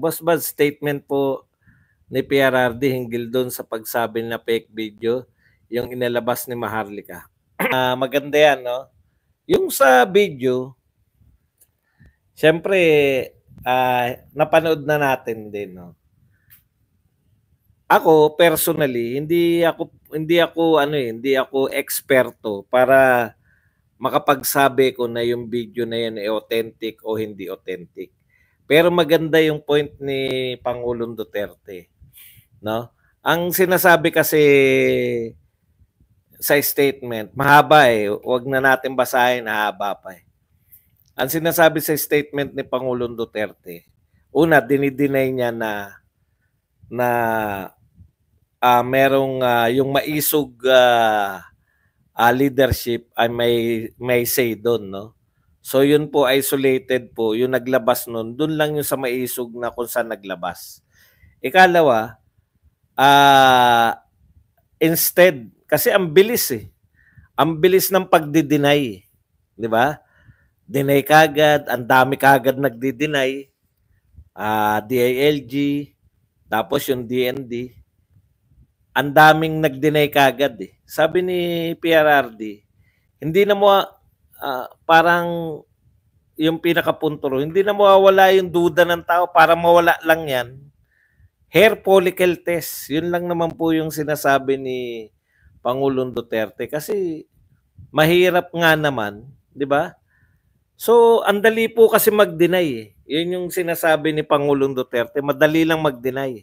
Boss Bad, statement po ni PRRD hinggil doon sa pagsabi na fake video yung inalabas ni Maharlika. Uh, maganda yan, no? Yung sa video, syempre, uh, napanood na natin din, no? Ako personally, hindi ako hindi ako ano eh, hindi ako eksperto para makapagsabi ko na yung video na yan ay authentic o hindi authentic. Pero maganda yung point ni Pangulong Duterte. No? Ang sinasabi kasi sa statement, mahaba eh. Huwag na natin basahin, mahaba pa eh. Ang sinasabi sa statement ni Pangulong Duterte, una, dinideny niya na na uh, merong uh, yung maisog uh, uh, leadership ay may may say doon no So yun po isolated po, yung naglabas noon. Doon lang yung sa maisog na kung saan naglabas. Ikalawa, uh, instead, kasi ang bilis eh. Ang bilis ng pagdi-deny. Di ba? Deny kagad, ang dami kagad nagdi-deny. Uh, ah, DILG, tapos yung DND. Ang daming nagdeny deny kagad eh. Sabi ni PRRD, hindi na mo uh, parang yung pinakapunturo, hindi na mawawala yung duda ng tao para mawala lang yan. Hair follicle test, yun lang naman po yung sinasabi ni Pangulong Duterte kasi mahirap nga naman, 'di ba? So, andali po kasi mag-deny. Eh. Yun yung sinasabi ni Pangulong Duterte, madali lang mag-deny.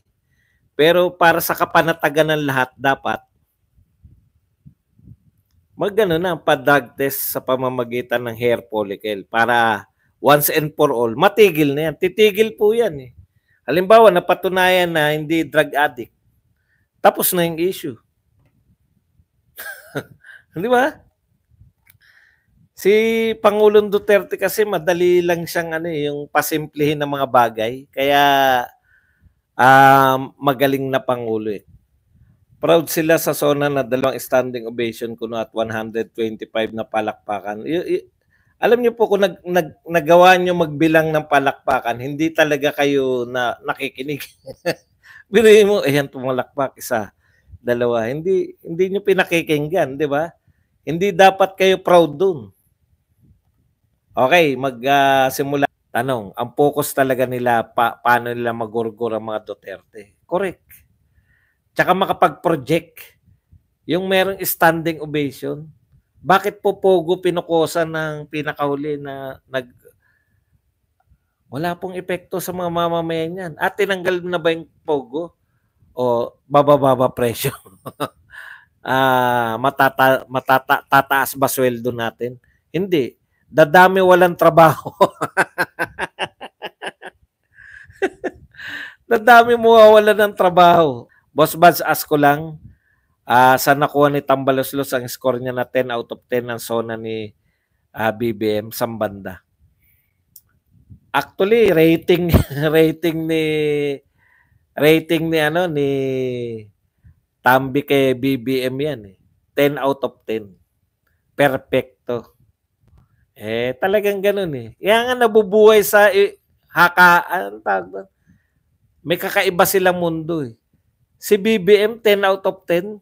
Pero para sa kapanatagan ng lahat dapat magano na pa-drug test sa pamamagitan ng hair follicle para once and for all matigil na yan. Titigil po yan eh. Halimbawa, napatunayan na hindi drug addict. Tapos na yung issue. Di ba? Si Pangulong Duterte kasi madali lang siyang ano eh, yung pasimplihin ng mga bagay. Kaya um, magaling na Pangulo eh proud sila sa zona na dalawang standing ovation kuno at 125 na palakpakan. Y- y- alam niyo po kung nag, nag, nagawa niyo magbilang ng palakpakan, hindi talaga kayo na nakikinig. Biruin mo, ayan tumalakpak isa, dalawa. Hindi hindi niyo pinakikinggan, 'di ba? Hindi dapat kayo proud doon. Okay, magsimula ah, uh, tanong. Ang focus talaga nila pa, paano nila magurgur ang mga Duterte. Correct tsaka makapag-project yung merong standing ovation. Bakit po Pogo pinukosa ng pinakahuli na nag wala pong epekto sa mga mamamayan niyan. At ah, tinanggal na ba yung Pogo? O babababa presyo? ah, uh, matata, matata, tataas ba sweldo natin? Hindi. Dadami walang trabaho. Dadami wala ng trabaho. Boss Bads, ask ko lang, uh, ah, saan nakuha ni Tambaloslos ang score niya na 10 out of 10 ang zona ni uh, ah, BBM Sambanda? Actually, rating rating ni rating ni ano ni Tambi kay BBM yan eh. 10 out of 10. Perfecto. Eh, talagang ganun eh. Kaya nga nabubuhay sa eh, haka, ano tawag ba? May kakaiba silang mundo eh. Si BBM 10 out of 10.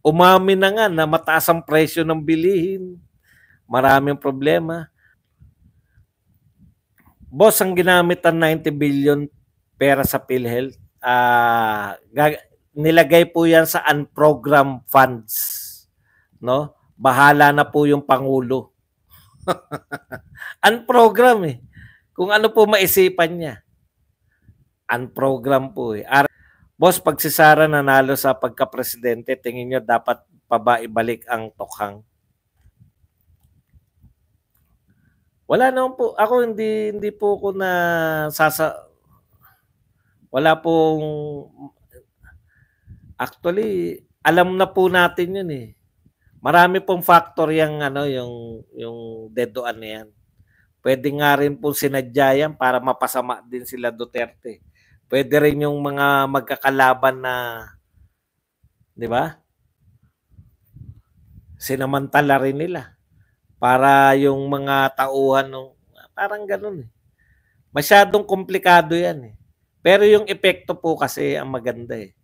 Umami na nga na mataas ang presyo ng bilihin. Maraming problema. Boss, ang ginamit ang 90 billion pera sa PhilHealth, uh, nilagay po yan sa unprogram funds. No? Bahala na po yung Pangulo. unprogram eh. Kung ano po maisipan niya. Unprogram po eh. Boss, pag si Sara nanalo sa pagka-presidente, tingin nyo dapat ibalik ang tokhang? Wala naman po. Ako hindi hindi po ko na sasa wala pong actually alam na po natin 'yun eh. Marami pong factor yang ano yung yung dedoan na yan. Pwede nga rin po sinadya yan para mapasama din sila Duterte Pwede rin yung mga magkakalaban na, di ba? Sinamantala rin nila para yung mga tauhan ng parang ganun eh. Masyadong komplikado yan eh. Pero yung epekto po kasi ang maganda eh.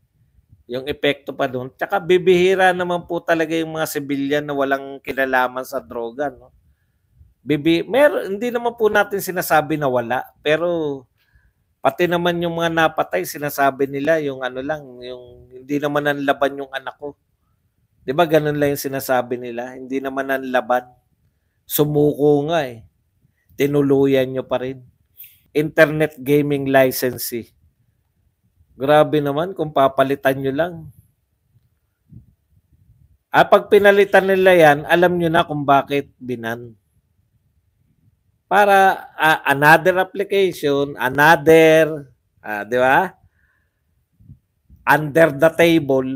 Yung epekto pa doon. Tsaka bibihira naman po talaga yung mga civilian na walang kinalaman sa droga. No? Bibi, mer hindi naman po natin sinasabi na wala. Pero Pati naman yung mga napatay, sinasabi nila yung ano lang, yung hindi naman ang laban yung anak ko. 'Di ba ganun lang yung sinasabi nila, hindi naman ang nanlaban. Sumuko nga eh. Tinuluyan nyo pa rin. Internet gaming licensee. Grabe naman kung papalitan nyo lang. Ah, pag pinalitan nila yan, alam nyo na kung bakit binan para uh, another application, another, uh, di ba? Under the table.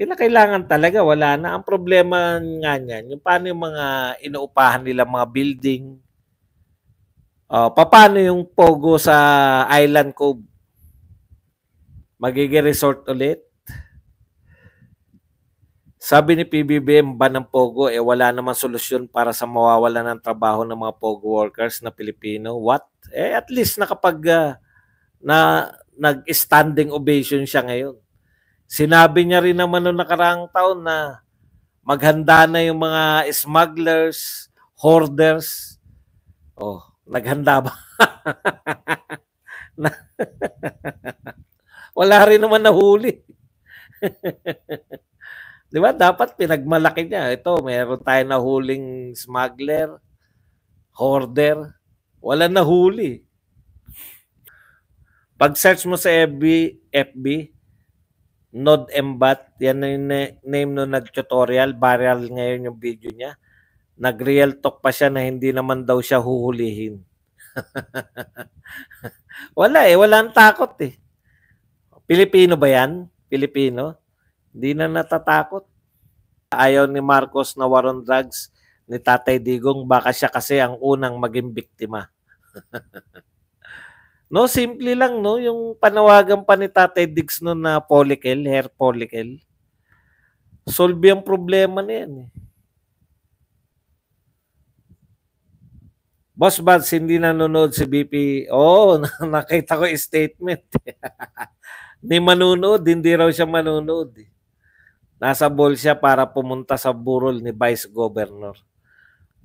Kaya kailangan talaga, wala na. Ang problema nga niyan, yung paano yung mga inuupahan nila mga building, uh, oh, paano yung pogo sa Island Cove? Magiging resort ulit? Sabi ni PBBM ba ng Pogo, eh wala naman solusyon para sa mawawala ng trabaho ng mga Pogo workers na Pilipino. What? Eh at least nakapag uh, na nag-standing ovation siya ngayon. Sinabi niya rin naman noong nakaraang taon na maghanda na yung mga smugglers, hoarders. Oh, naghanda ba? Wala rin naman nahuli. 'Di ba? Dapat pinagmalaki niya. Ito, meron tayong huling smuggler, hoarder, wala na huli. Pag search mo sa FB, FB Nod Embat, yan na yung name no nag-tutorial, viral ngayon yung video niya. Nag-real talk pa siya na hindi naman daw siya huhulihin. wala eh, walang takot eh. Pilipino ba yan? Pilipino? Di na natatakot. Ayaw ni Marcos na waron drugs ni Tatay Digong, baka siya kasi ang unang maging biktima. no, simple lang no, yung panawagan pa ni Tatay Diggs no na polikel, hair follicle. Solve yung problema na yan. Eh. Boss Bats, hindi nanonood si BP. Oo, oh, nakita ko yung statement. Ni manonood, hindi raw siya manonood. Eh. Nasa ball siya para pumunta sa burol ni Vice Governor.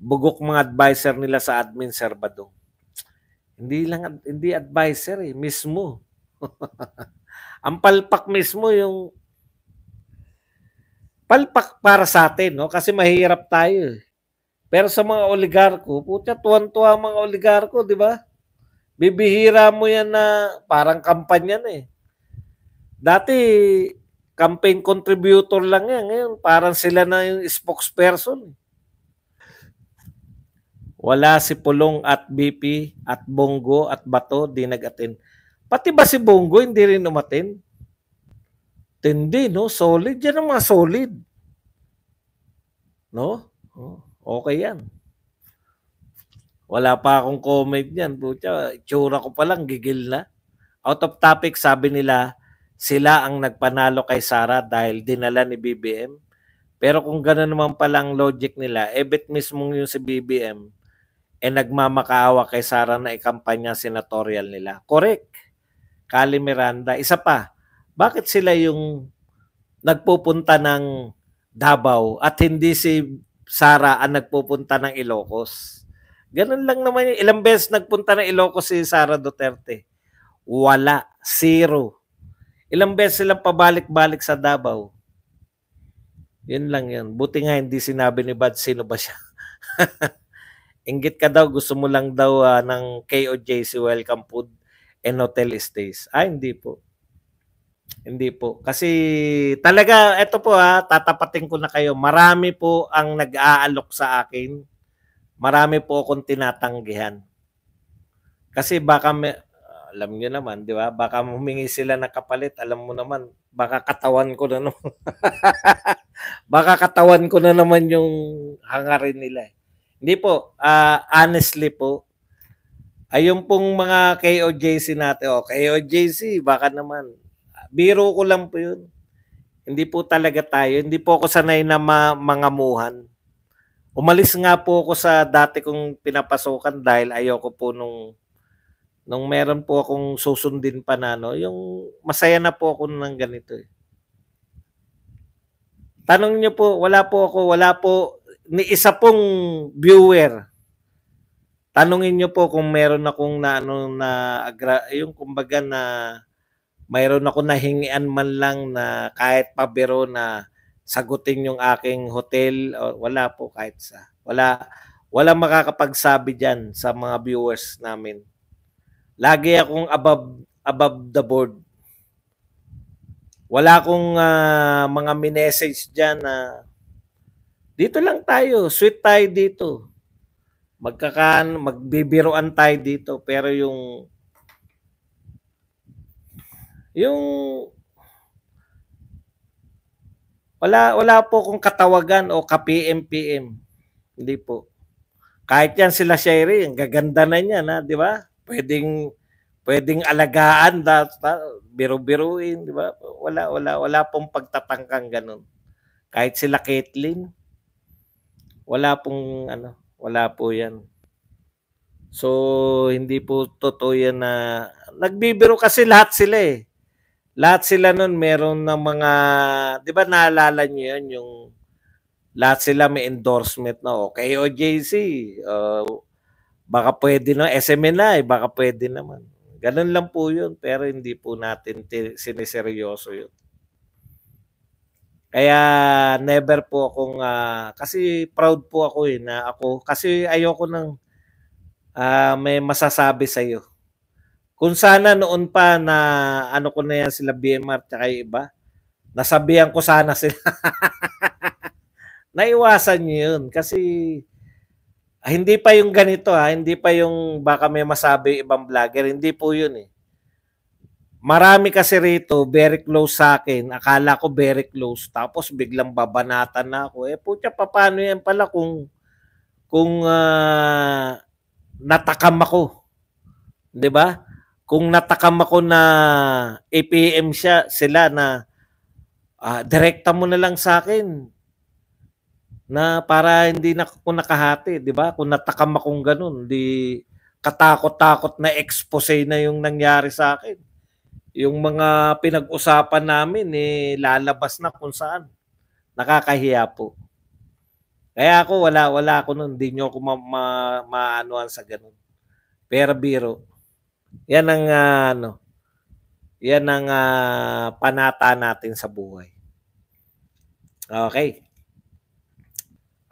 Bugok mga adviser nila sa admin Serbado. Hindi lang hindi adviser eh, mismo. Ang palpak mismo yung palpak para sa atin, no? Kasi mahirap tayo. Eh. Pero sa mga oligarko, putya, tuwan-tuwa mga oligarko, di ba? Bibihira mo yan na parang kampanya na eh. Dati, campaign contributor lang yan. Ngayon, parang sila na yung spokesperson. Wala si Pulong at BP at Bongo at Bato di nag-attend. Pati ba si Bongo hindi rin umatin? Tindi, no? Solid. Yan ang mga solid. No? Oh, okay yan. Wala pa akong comment yan. Pucha, itsura ko palang, gigil na. Out of topic, sabi nila, sila ang nagpanalo kay Sara dahil dinala ni BBM. Pero kung gano'n naman pala ang logic nila, ebit eh, mismo yung si BBM, eh nagmamakaawa kay Sara na ikampanya senatorial nila. Correct. Kali Miranda. Isa pa, bakit sila yung nagpupunta ng Davao at hindi si Sara ang nagpupunta ng Ilocos? Ganun lang naman yun. Ilang beses nagpunta ng Ilocos si Sara Duterte? Wala. Zero Ilang beses silang pabalik-balik sa Davao. Yun lang yun. Buti nga hindi sinabi ni Bad sino ba siya. Ingit ka daw, gusto mo lang daw uh, ng KOJC welcome food and hotel stays. Ah, hindi po. Hindi po. Kasi talaga, eto po ha, ah, tatapatin ko na kayo. Marami po ang nag-aalok sa akin. Marami po akong tinatanggihan. Kasi baka may, alam nyo naman, di ba? Baka humingi sila ng kapalit, alam mo naman, baka katawan ko na naman. baka katawan ko na naman yung hangarin nila. Eh. Hindi po, uh, honestly po, ayun pong mga KOJC natin, oh, o KOJC, baka naman, biro ko lang po yun. Hindi po talaga tayo, hindi po ako sanay na ma- mangamuhan. Umalis nga po ako sa dati kong pinapasukan dahil ayoko po nung nung meron po akong susundin pa na no, yung masaya na po ako ng ganito. Eh. Tanong niyo po, wala po ako, wala po ni isa pong viewer. Tanungin niyo po kung meron akong na ano na agra, yung kumbaga na mayroon ako nahingian man lang na kahit pabiro na sagutin yung aking hotel o wala po kahit sa wala wala makakapagsabi diyan sa mga viewers namin Lagi akong above above the board. Wala akong uh, mga minessage diyan na dito lang tayo, sweet tayo dito. Magkakaan, magbibiroan tayo dito pero yung yung wala wala po kung katawagan o ka PM PM. Hindi po. Kahit yan sila Sherry, ang gaganda na niyan, ha, di ba? pwedeng pwedeng alagaan da, da biro-biruin, di ba? Wala wala wala pong pagtatangkang ganun. Kahit sila Caitlyn, wala pong ano, wala po 'yan. So hindi po totoo 'yan na nagbibiro kasi lahat sila eh. Lahat sila nun meron ng mga, di ba naalala niyo yun, yung lahat sila may endorsement na, okay, OJC, uh, baka pwede na, SMN SMNI, eh, baka pwede naman. Ganun lang po yun, pero hindi po natin siniseryoso yun. Kaya never po akong, uh, kasi proud po ako eh, na ako, kasi ayoko nang uh, may masasabi sa iyo. Kung sana noon pa na ano ko na yan sila BMR tsaka iba, nasabihan ko sana sila. Naiwasan niyo yun kasi Ah, hindi pa yung ganito ha, ah. hindi pa yung baka may masabi ibang vlogger, hindi po yun eh. Marami kasi rito, very close sa akin. Akala ko very close. Tapos biglang babanatan na ako. Eh putya, paano yan pala kung kung uh, natakam ako? 'Di ba? Kung natakam ako na APM siya, sila na uh, direkta mo na lang sa akin na para hindi na ako nakahati, di ba? Kung natakam akong ganun, di katakot-takot na expose na yung nangyari sa akin. Yung mga pinag-usapan namin, eh, lalabas na kung saan. Nakakahiya po. Kaya ako, wala, wala ako nun. Hindi nyo ako ma- ma- sa ganun. Pero biro. Yan ang, uh, ano, yan ang uh, panata natin sa buhay. Okay.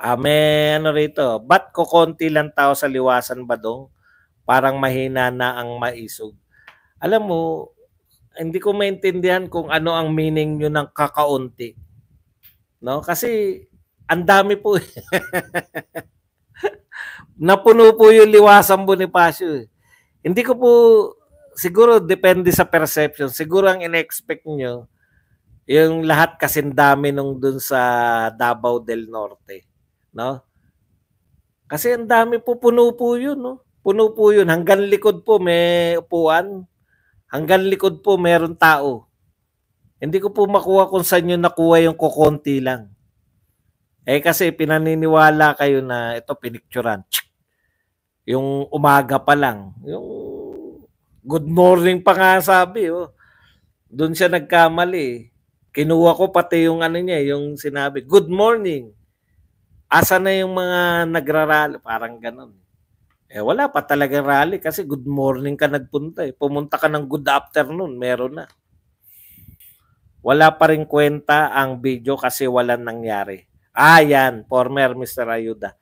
Uh, may ano rito, ba't ko konti lang tao sa liwasan ba dong? Parang mahina na ang maisog. Alam mo, hindi ko maintindihan kung ano ang meaning nyo ng kakaunti. No? Kasi ang dami po. Eh. Napuno po yung liwasan Bonifacio. Eh. Hindi ko po, siguro depende sa perception. Siguro ang in-expect nyo, yung lahat kasi dami nung dun sa Davao del Norte. No? Kasi ang dami po puno po 'yun, no? Puno po 'yun hanggang likod po may upuan. Hanggang likod po mayroong tao. Hindi ko po makuha kung saan nyo nakuha yung kokonti lang. Eh kasi pinaniniwala kayo na ito pinicturan. Yung umaga pa lang. Yung good morning pa nga sabi. Oh. Doon siya nagkamali. Kinuha ko pati yung ano niya, yung sinabi, good morning. Asa na yung mga nagrarally? Parang ganun. Eh, wala pa talaga rally kasi good morning ka nagpunta. Eh. Pumunta ka ng good afternoon, meron na. Wala pa rin kwenta ang video kasi wala nangyari. Ah, yan. Former Mr. Ayuda.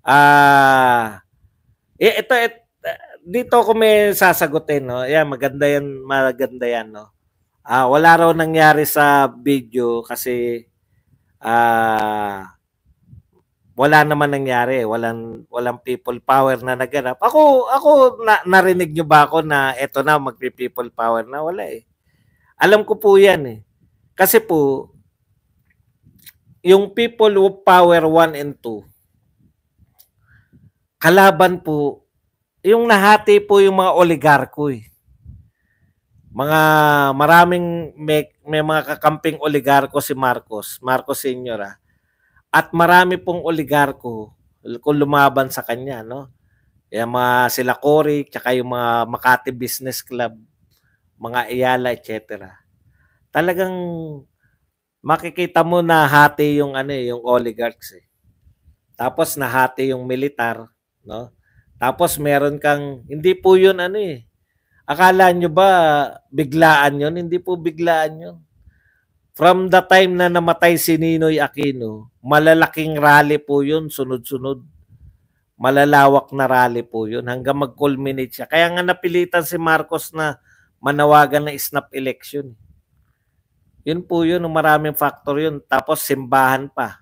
Ah, eh, ito, ito, dito ko may sasagutin, no? Yan, maganda yan, maganda yan, no? Ah, wala raw nangyari sa video kasi ah, wala naman nangyari, walang walang people power na naganap. Ako ako na, narinig niyo ba ako na eto na magpi people power na wala eh. Alam ko po 'yan eh. Kasi po yung people power 1 and 2 kalaban po yung nahati po yung mga oligarko eh. Mga maraming may, may mga kakamping oligarko si Marcos, Marcos Senior ah. At marami pong oligarko kung lumaban sa kanya, no? Yung mga sila Cory, tsaka yung mga Makati Business Club, mga Iyala etc. Talagang makikita mo na hati yung ano eh, yung oligarchs eh. Tapos nahati yung militar, no? Tapos meron kang hindi po 'yun ano eh. Akala nyo ba biglaan yun Hindi po biglaan yun From the time na namatay si Ninoy Aquino, malalaking rally po yun, sunod-sunod. Malalawak na rally po yun hanggang mag-culminate siya. Kaya nga napilitan si Marcos na manawagan na snap election. Yun po yun, maraming factor yun. Tapos simbahan pa.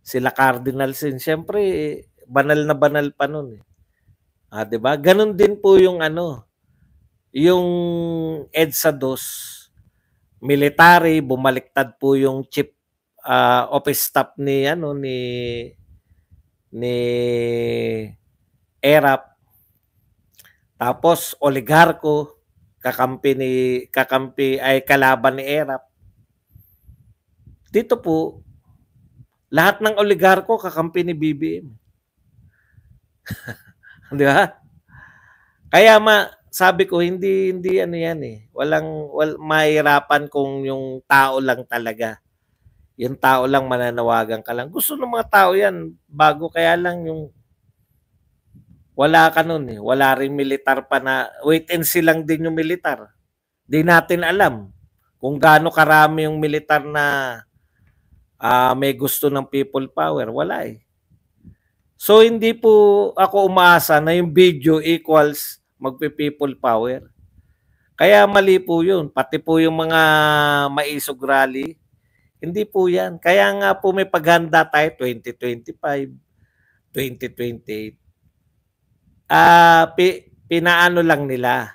Sila Cardinal Sin. Siyempre, eh, banal na banal pa nun. Eh. Ah, 'di ba? Ganun din po yung ano, yung EDSA 2 military, bumaliktad po yung chief uh, office staff ni ano ni ni Erap. Tapos oligarko kakampi ni kakampi ay kalaban ni Erap. Dito po lahat ng oligarko kakampi ni BBM. Di ba? Kaya ma sabi ko hindi hindi ano yan eh. Walang wal mahirapan kung yung tao lang talaga. Yung tao lang mananawagan ka lang. Gusto ng mga tao yan bago kaya lang yung wala ka nun eh. Wala rin militar pa na wait and see lang din yung militar. Di natin alam kung gaano karami yung militar na uh, may gusto ng people power. Wala eh. So hindi po ako umaasa na yung video equals magpe-people power. Kaya mali po yun. Pati po yung mga maisog rally, hindi po yan. Kaya nga po may paghanda tayo 2025, 2028. Ah, uh, pi, pinaano lang nila.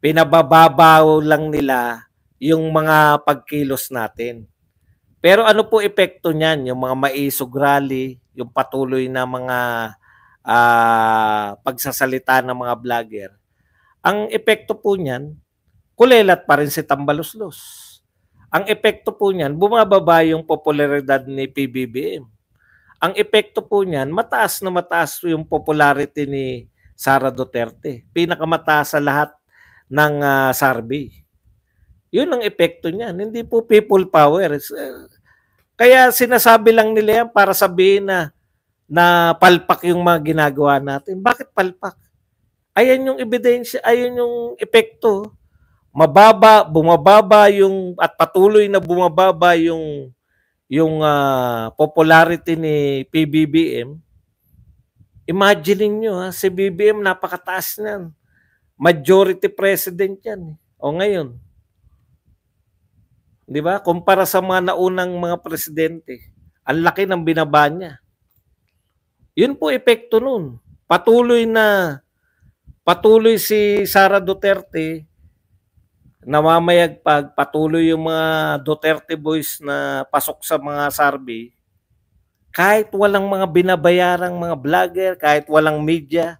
Pinabababaw lang nila yung mga pagkilos natin. Pero ano po epekto niyan? Yung mga maisog rally, yung patuloy na mga uh, pagsasalita ng mga vlogger, ang epekto po niyan, kulelat pa rin si Tambaluslos. Ang epekto po niyan, bumababa yung popularidad ni PBBM. Ang epekto po niyan, mataas na mataas yung popularity ni Sara Duterte. Pinakamataas sa lahat ng uh, ah, survey. Yun ang epekto niyan. Hindi po people power. It's, eh, kaya sinasabi lang nila yan para sabihin na na palpak yung mga ginagawa natin. Bakit palpak? Ayan yung ebidensya, ayan yung epekto. Mababa, bumababa yung at patuloy na bumababa yung yung uh, popularity ni PBBM. Imagine niyo ha, si BBM napakataas niyan. Majority president 'yan. Eh. O ngayon, 'di ba? Kumpara sa mga naunang mga presidente, ang laki ng binaba niya. Yun po epekto nun. Patuloy na patuloy si Sara Duterte namamayagpag, patuloy yung mga Duterte boys na pasok sa mga survey, kahit walang mga binabayarang mga vlogger, kahit walang media,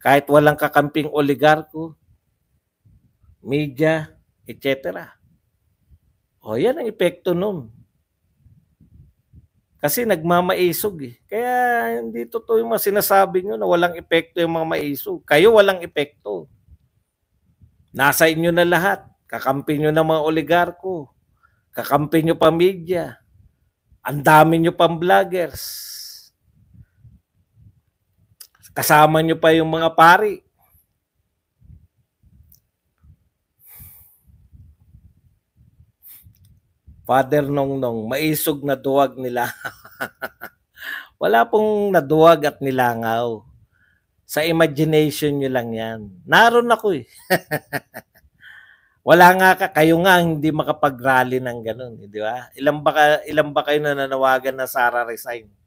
kahit walang kakamping oligarko, media, etc. O yan ang epekto nun. Kasi nagmamaisog eh. Kaya hindi totoo yung mga sinasabi nyo na walang epekto yung mga maisog. Kayo walang epekto. Nasa inyo na lahat. Kakampi nyo ng mga oligarko. Kakampi nyo pa media. Ang dami nyo pang vloggers. Kasama nyo pa yung mga pari. Father Nongnong, maisog na duwag nila. Wala pong naduwag at nilangaw. Sa imagination nyo lang yan. Naroon ako eh. Wala nga ka, kayo nga hindi makapag-rally ng ganun, eh, di ba? Ilan ba, ka, ilan ba kayo na nanawagan na Sara resign?